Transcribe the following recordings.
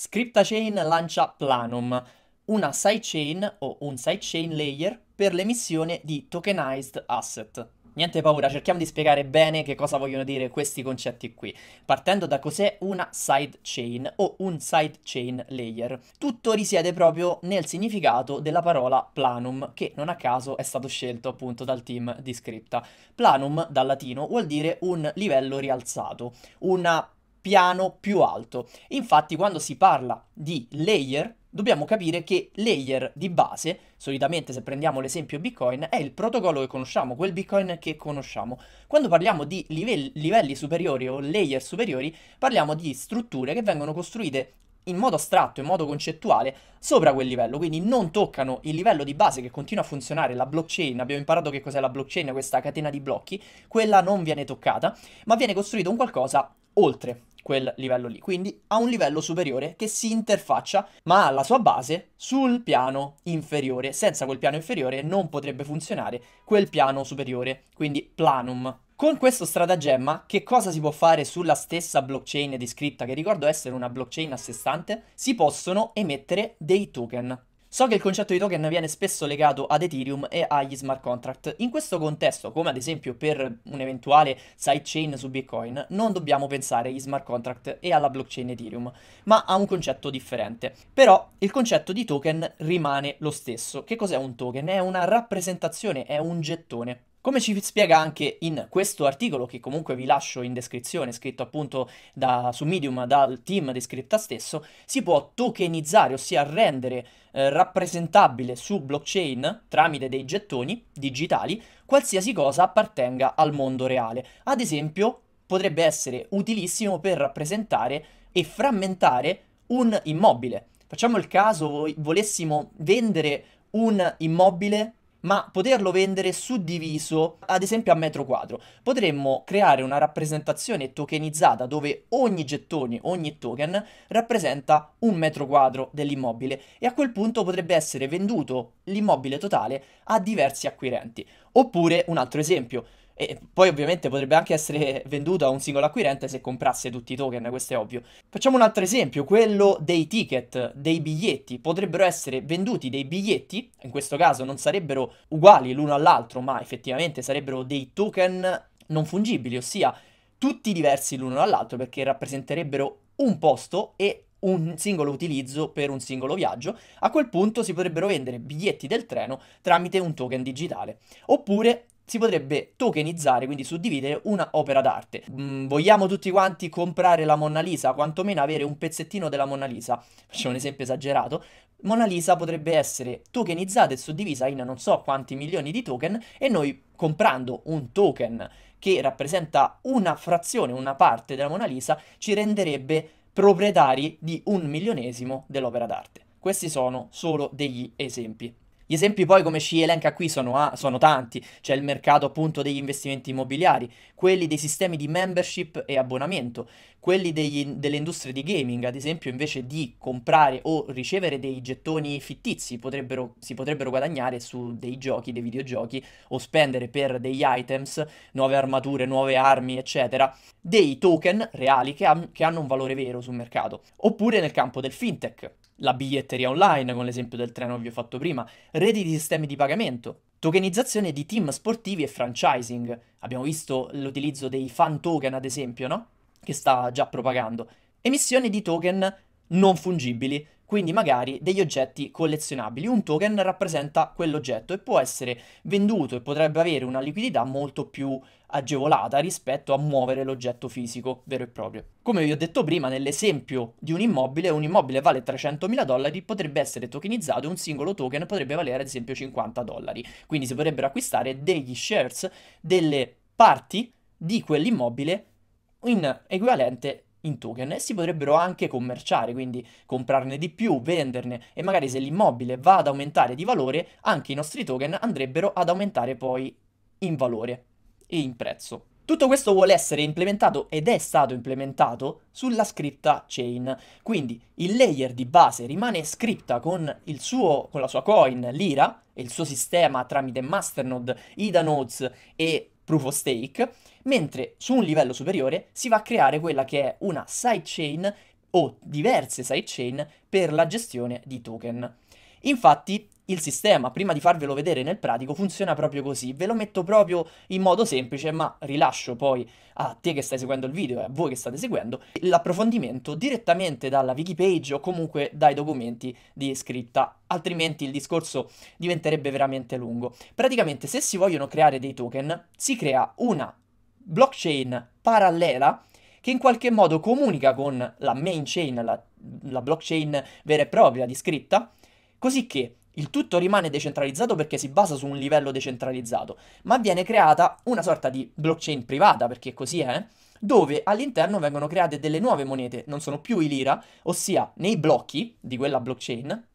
Scriptachain lancia Planum, una sidechain o un sidechain layer per l'emissione di tokenized asset. Niente paura, cerchiamo di spiegare bene che cosa vogliono dire questi concetti qui, partendo da cos'è una sidechain o un sidechain layer. Tutto risiede proprio nel significato della parola planum, che non a caso è stato scelto appunto dal team di Scripta. Planum, dal latino, vuol dire un livello rialzato, una piano più alto. Infatti quando si parla di layer dobbiamo capire che layer di base, solitamente se prendiamo l'esempio Bitcoin, è il protocollo che conosciamo, quel Bitcoin che conosciamo. Quando parliamo di livelli, livelli superiori o layer superiori, parliamo di strutture che vengono costruite in modo astratto, in modo concettuale, sopra quel livello, quindi non toccano il livello di base che continua a funzionare, la blockchain, abbiamo imparato che cos'è la blockchain, questa catena di blocchi, quella non viene toccata, ma viene costruito un qualcosa oltre quel livello lì, quindi a un livello superiore che si interfaccia ma ha la sua base sul piano inferiore. Senza quel piano inferiore non potrebbe funzionare quel piano superiore, quindi planum. Con questo stratagemma che cosa si può fare sulla stessa blockchain descritta che ricordo essere una blockchain a sé stante? Si possono emettere dei token. So che il concetto di token viene spesso legato ad Ethereum e agli smart contract. In questo contesto, come ad esempio per un eventuale sidechain su Bitcoin, non dobbiamo pensare agli smart contract e alla blockchain Ethereum, ma a un concetto differente. Però il concetto di token rimane lo stesso. Che cos'è un token? È una rappresentazione, è un gettone. Come ci spiega anche in questo articolo, che comunque vi lascio in descrizione, scritto appunto da, su Medium dal team di Scripta stesso, si può tokenizzare, ossia rendere eh, rappresentabile su blockchain tramite dei gettoni digitali qualsiasi cosa appartenga al mondo reale. Ad esempio, potrebbe essere utilissimo per rappresentare e frammentare un immobile. Facciamo il caso volessimo vendere un immobile ma poterlo vendere suddiviso ad esempio a metro quadro. Potremmo creare una rappresentazione tokenizzata dove ogni gettone, ogni token rappresenta un metro quadro dell'immobile e a quel punto potrebbe essere venduto l'immobile totale a diversi acquirenti. Oppure un altro esempio, e poi ovviamente potrebbe anche essere venduto a un singolo acquirente se comprasse tutti i token, questo è ovvio. Facciamo un altro esempio, quello dei ticket, dei biglietti. Potrebbero essere venduti dei biglietti, in questo caso non sarebbero uguali l'uno all'altro, ma effettivamente sarebbero dei token non fungibili, ossia tutti diversi l'uno dall'altro perché rappresenterebbero un posto e un singolo utilizzo per un singolo viaggio, a quel punto si potrebbero vendere biglietti del treno tramite un token digitale. Oppure si potrebbe tokenizzare, quindi suddividere una opera d'arte. Mm, vogliamo tutti quanti comprare la Mona Lisa, quantomeno avere un pezzettino della Mona Lisa, faccio un esempio esagerato, Mona Lisa potrebbe essere tokenizzata e suddivisa in non so quanti milioni di token e noi comprando un token che rappresenta una frazione, una parte della Mona Lisa, ci renderebbe proprietari di un milionesimo dell'opera d'arte. Questi sono solo degli esempi. Gli esempi poi come ci elenca qui sono, a, sono tanti, c'è il mercato appunto degli investimenti immobiliari, quelli dei sistemi di membership e abbonamento, quelli degli, delle industrie di gaming, ad esempio invece di comprare o ricevere dei gettoni fittizi potrebbero, si potrebbero guadagnare su dei giochi, dei videogiochi o spendere per degli items, nuove armature, nuove armi, eccetera, dei token reali che, ha, che hanno un valore vero sul mercato, oppure nel campo del fintech la biglietteria online, con l'esempio del treno che vi ho fatto prima, reti di sistemi di pagamento, tokenizzazione di team sportivi e franchising. Abbiamo visto l'utilizzo dei fan token, ad esempio, no? Che sta già propagando. Emissione di token non fungibili, quindi magari degli oggetti collezionabili. Un token rappresenta quell'oggetto e può essere venduto e potrebbe avere una liquidità molto più agevolata rispetto a muovere l'oggetto fisico vero e proprio. Come vi ho detto prima, nell'esempio di un immobile, un immobile vale 300.000 dollari, potrebbe essere tokenizzato e un singolo token potrebbe valere ad esempio 50 dollari. Quindi si potrebbero acquistare degli shares, delle parti di quell'immobile in equivalente in token e si potrebbero anche commerciare, quindi comprarne di più, venderne e magari se l'immobile va ad aumentare di valore, anche i nostri token andrebbero ad aumentare poi in valore e in prezzo. Tutto questo vuole essere implementato ed è stato implementato sulla scripta chain, quindi il layer di base rimane scripta con, suo, con la sua coin Lira e il suo sistema tramite masternode, ida nodes e proof of stake, mentre su un livello superiore si va a creare quella che è una sidechain o diverse sidechain per la gestione di token. Infatti il sistema, prima di farvelo vedere nel pratico, funziona proprio così. Ve lo metto proprio in modo semplice, ma rilascio poi a te che stai seguendo il video e a voi che state seguendo l'approfondimento direttamente dalla wiki page o comunque dai documenti di scritta, altrimenti il discorso diventerebbe veramente lungo. Praticamente se si vogliono creare dei token, si crea una blockchain parallela che in qualche modo comunica con la main chain, la, la blockchain vera e propria di scritta, così che il tutto rimane decentralizzato perché si basa su un livello decentralizzato, ma viene creata una sorta di blockchain privata, perché così è, eh, dove all'interno vengono create delle nuove monete, non sono più i lira, ossia nei blocchi di quella blockchain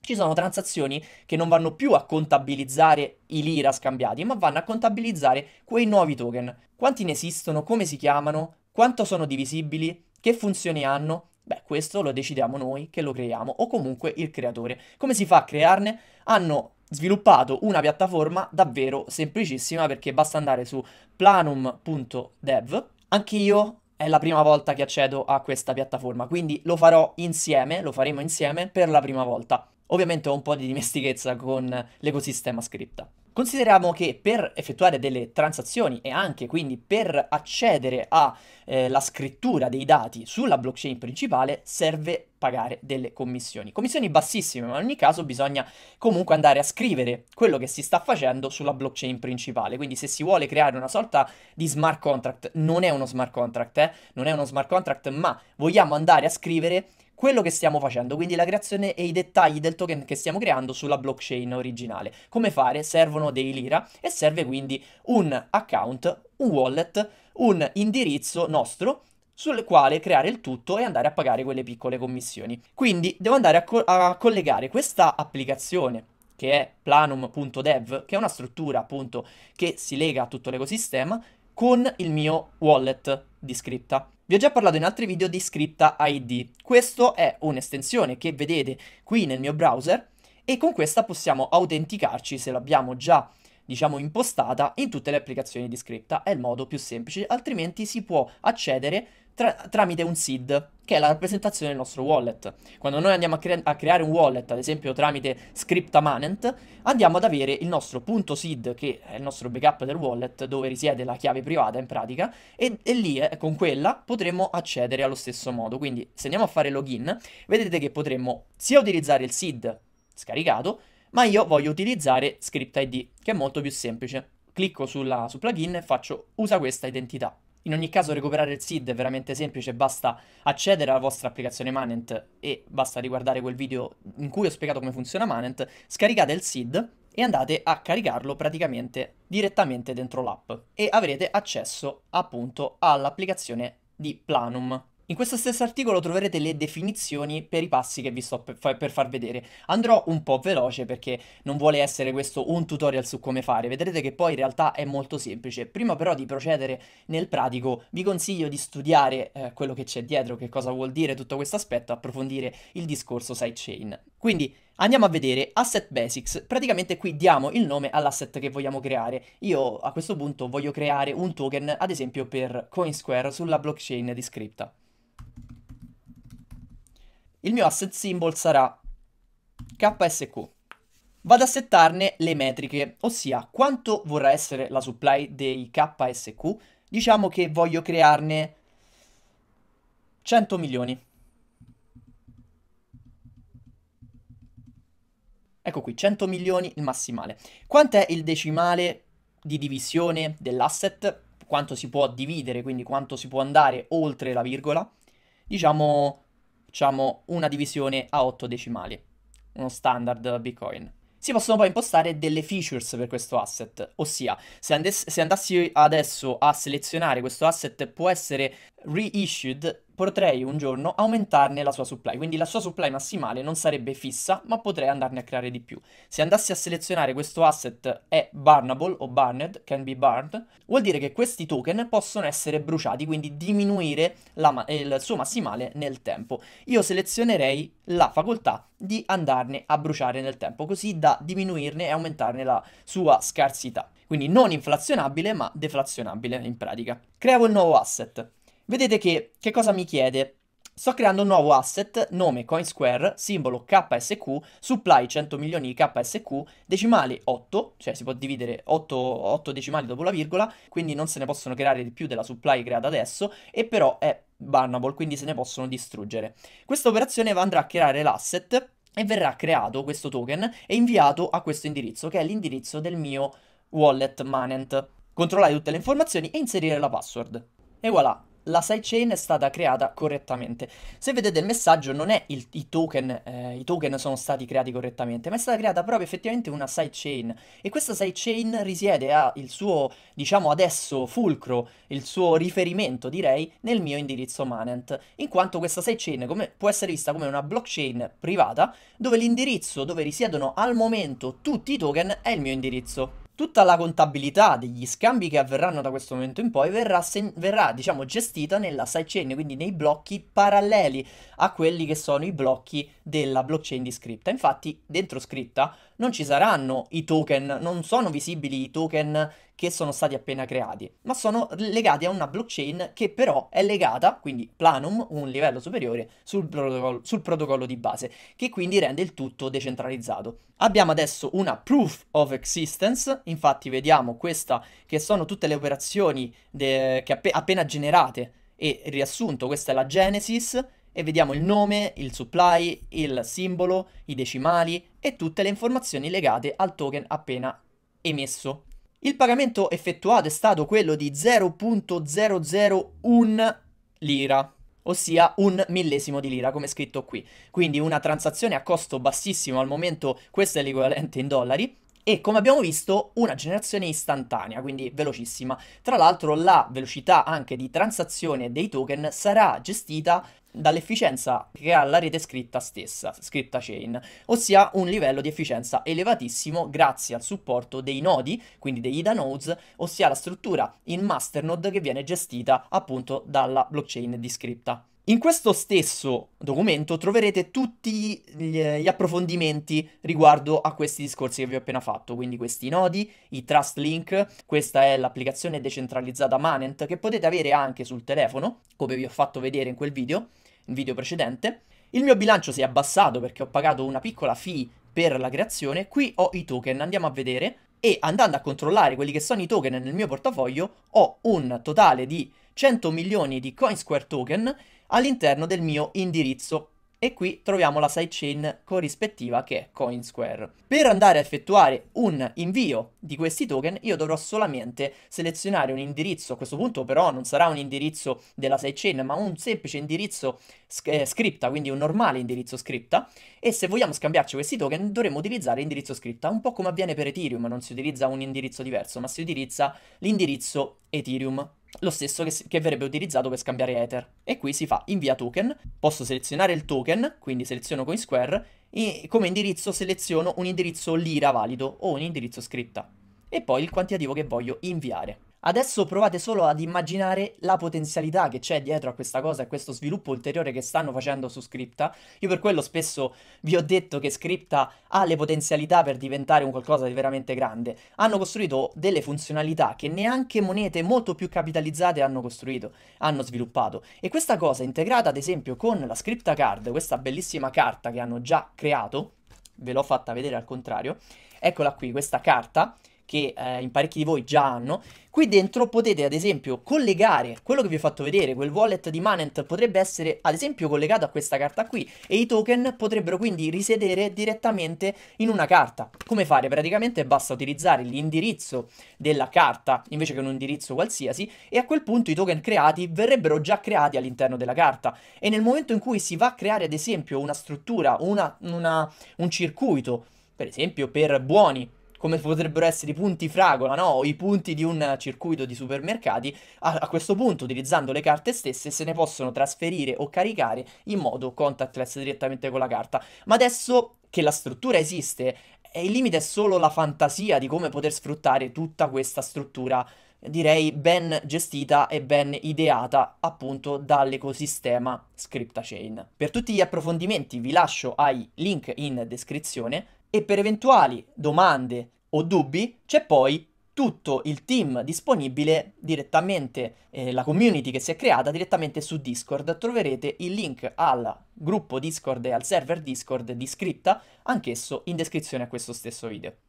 ci sono transazioni che non vanno più a contabilizzare i lira scambiati, ma vanno a contabilizzare quei nuovi token. Quanti ne esistono, come si chiamano, quanto sono divisibili, che funzioni hanno, Beh, questo lo decidiamo noi che lo creiamo o comunque il creatore. Come si fa a crearne? Hanno sviluppato una piattaforma davvero semplicissima perché basta andare su planum.dev. Anch'io è la prima volta che accedo a questa piattaforma, quindi lo farò insieme, lo faremo insieme per la prima volta. Ovviamente ho un po' di dimestichezza con l'ecosistema scritta. Consideriamo che per effettuare delle transazioni e anche quindi per accedere alla eh, scrittura dei dati sulla blockchain principale serve pagare delle commissioni. Commissioni bassissime, ma in ogni caso bisogna comunque andare a scrivere quello che si sta facendo sulla blockchain principale. Quindi se si vuole creare una sorta di smart contract, non è uno smart contract, eh? non è uno smart contract, ma vogliamo andare a scrivere quello che stiamo facendo, quindi la creazione e i dettagli del token che stiamo creando sulla blockchain originale. Come fare? Servono dei lira e serve quindi un account, un wallet, un indirizzo nostro sul quale creare il tutto e andare a pagare quelle piccole commissioni. Quindi devo andare a, co- a collegare questa applicazione che è planum.dev, che è una struttura appunto che si lega a tutto l'ecosistema, con il mio wallet di scritta. Vi ho già parlato in altri video di scripta ID. Questa è un'estensione che vedete qui nel mio browser e con questa possiamo autenticarci se l'abbiamo già diciamo impostata in tutte le applicazioni di script. È il modo più semplice, altrimenti si può accedere tra tramite un SID, che è la rappresentazione del nostro wallet. Quando noi andiamo a, crea a creare un wallet, ad esempio tramite Scriptamanent, andiamo ad avere il nostro punto SID, che è il nostro backup del wallet, dove risiede la chiave privata in pratica, e, e lì eh, con quella potremo accedere allo stesso modo. Quindi se andiamo a fare login, vedete che potremmo sia utilizzare il SID scaricato, ma io voglio utilizzare script ID, che è molto più semplice. Clicco sulla, sul plugin e faccio usa questa identità. In ogni caso recuperare il SID è veramente semplice, basta accedere alla vostra applicazione Manent e basta riguardare quel video in cui ho spiegato come funziona Manent, scaricate il SID e andate a caricarlo praticamente direttamente dentro l'app e avrete accesso appunto all'applicazione di Planum. In questo stesso articolo troverete le definizioni per i passi che vi sto per far vedere. Andrò un po' veloce perché non vuole essere questo un tutorial su come fare, vedrete che poi in realtà è molto semplice. Prima però di procedere nel pratico vi consiglio di studiare eh, quello che c'è dietro, che cosa vuol dire tutto questo aspetto, approfondire il discorso sidechain. Quindi andiamo a vedere Asset Basics, praticamente qui diamo il nome all'asset che vogliamo creare. Io a questo punto voglio creare un token, ad esempio per Coinsquare sulla blockchain di Scripta il mio asset symbol sarà KSQ. Vado a settarne le metriche, ossia quanto vorrà essere la supply dei KSQ. Diciamo che voglio crearne 100 milioni. Ecco qui, 100 milioni il massimale. Quanto è il decimale di divisione dell'asset? Quanto si può dividere, quindi quanto si può andare oltre la virgola? Diciamo facciamo una divisione a 8 decimali, uno standard Bitcoin. Si possono poi impostare delle features per questo asset, ossia se, andes- se andassi adesso a selezionare questo asset può essere reissued potrei un giorno aumentarne la sua supply, quindi la sua supply massimale non sarebbe fissa, ma potrei andarne a creare di più. Se andassi a selezionare questo asset è burnable o burned, can be burned, vuol dire che questi token possono essere bruciati, quindi diminuire ma- il suo massimale nel tempo. Io selezionerei la facoltà di andarne a bruciare nel tempo, così da diminuirne e aumentarne la sua scarsità. Quindi non inflazionabile ma deflazionabile in pratica. Creo il nuovo asset. Vedete che, che cosa mi chiede? Sto creando un nuovo asset, nome CoinSquare, simbolo KSQ, supply 100 milioni KSQ, decimale 8, cioè si può dividere 8, 8 decimali dopo la virgola, quindi non se ne possono creare di più della supply creata adesso, e però è bannable, quindi se ne possono distruggere. Questa operazione andrà a creare l'asset e verrà creato questo token e inviato a questo indirizzo, che è l'indirizzo del mio wallet Manent. Controllare tutte le informazioni e inserire la password. E voilà, la sidechain è stata creata correttamente. Se vedete il messaggio non è il, i token, eh, i token sono stati creati correttamente, ma è stata creata proprio effettivamente una sidechain e questa sidechain risiede, ha il suo, diciamo adesso, fulcro, il suo riferimento direi nel mio indirizzo Manent, in quanto questa sidechain come, può essere vista come una blockchain privata dove l'indirizzo dove risiedono al momento tutti i token è il mio indirizzo tutta la contabilità degli scambi che avverranno da questo momento in poi verrà, sen- verrà diciamo, gestita nella sidechain, quindi nei blocchi paralleli a quelli che sono i blocchi della blockchain di scritta. Infatti, dentro scritta, non ci saranno i token, non sono visibili i token che sono stati appena creati, ma sono legati a una blockchain che però è legata, quindi Planum, un livello superiore, sul protocollo, sul protocollo di base, che quindi rende il tutto decentralizzato. Abbiamo adesso una proof of existence, infatti vediamo questa che sono tutte le operazioni de- che app- appena generate e riassunto, questa è la Genesis, e vediamo il nome, il supply, il simbolo, i decimali e tutte le informazioni legate al token appena emesso. Il pagamento effettuato è stato quello di 0.001 lira, ossia un millesimo di lira come scritto qui. Quindi una transazione a costo bassissimo al momento, questo è l'equivalente in dollari, e come abbiamo visto una generazione istantanea, quindi velocissima. Tra l'altro la velocità anche di transazione dei token sarà gestita dall'efficienza che ha la rete scritta stessa, scritta chain, ossia un livello di efficienza elevatissimo grazie al supporto dei nodi, quindi degli IDA nodes, ossia la struttura in masternode che viene gestita appunto dalla blockchain di scripta. In questo stesso documento troverete tutti gli approfondimenti riguardo a questi discorsi che vi ho appena fatto, quindi questi nodi, i Trust Link, questa è l'applicazione decentralizzata Manent che potete avere anche sul telefono, come vi ho fatto vedere in quel video, il video precedente. Il mio bilancio si è abbassato perché ho pagato una piccola fee per la creazione, qui ho i token, andiamo a vedere e andando a controllare quelli che sono i token nel mio portafoglio ho un totale di 100 milioni di CoinSquare token all'interno del mio indirizzo e qui troviamo la sidechain corrispettiva che è CoinSquare. Per andare a effettuare un invio di questi token io dovrò solamente selezionare un indirizzo, a questo punto però non sarà un indirizzo della sidechain ma un semplice indirizzo eh, scripta, quindi un normale indirizzo scripta e se vogliamo scambiarci questi token dovremo utilizzare l'indirizzo scripta, un po' come avviene per Ethereum, non si utilizza un indirizzo diverso ma si utilizza l'indirizzo Ethereum lo stesso che, che, verrebbe utilizzato per scambiare Ether. E qui si fa invia token, posso selezionare il token, quindi seleziono CoinSquare, e come indirizzo seleziono un indirizzo lira valido o un indirizzo scritta, e poi il quantitativo che voglio inviare. Adesso provate solo ad immaginare la potenzialità che c'è dietro a questa cosa e a questo sviluppo ulteriore che stanno facendo su Scripta. Io per quello spesso vi ho detto che Scripta ha le potenzialità per diventare un qualcosa di veramente grande. Hanno costruito delle funzionalità che neanche monete molto più capitalizzate hanno costruito, hanno sviluppato. E questa cosa integrata ad esempio con la Scripta Card, questa bellissima carta che hanno già creato, ve l'ho fatta vedere al contrario, eccola qui questa carta che eh, in parecchi di voi già hanno. Qui dentro potete ad esempio collegare quello che vi ho fatto vedere, quel wallet di Manent potrebbe essere ad esempio collegato a questa carta qui e i token potrebbero quindi risedere direttamente in una carta. Come fare? Praticamente basta utilizzare l'indirizzo della carta invece che un indirizzo qualsiasi e a quel punto i token creati verrebbero già creati all'interno della carta e nel momento in cui si va a creare ad esempio una struttura, una, una, un circuito per esempio per buoni come potrebbero essere i punti fragola, no? O i punti di un circuito di supermercati, a, a questo punto, utilizzando le carte stesse, se ne possono trasferire o caricare in modo contactless direttamente con la carta. Ma adesso che la struttura esiste, e eh, il limite è solo la fantasia di come poter sfruttare tutta questa struttura, direi ben gestita e ben ideata appunto dall'ecosistema Scriptachain. Per tutti gli approfondimenti vi lascio ai link in descrizione e per eventuali domande o dubbi c'è poi tutto il team disponibile direttamente, eh, la community che si è creata direttamente su Discord. Troverete il link al gruppo Discord e al server Discord di scritta anch'esso in descrizione a questo stesso video.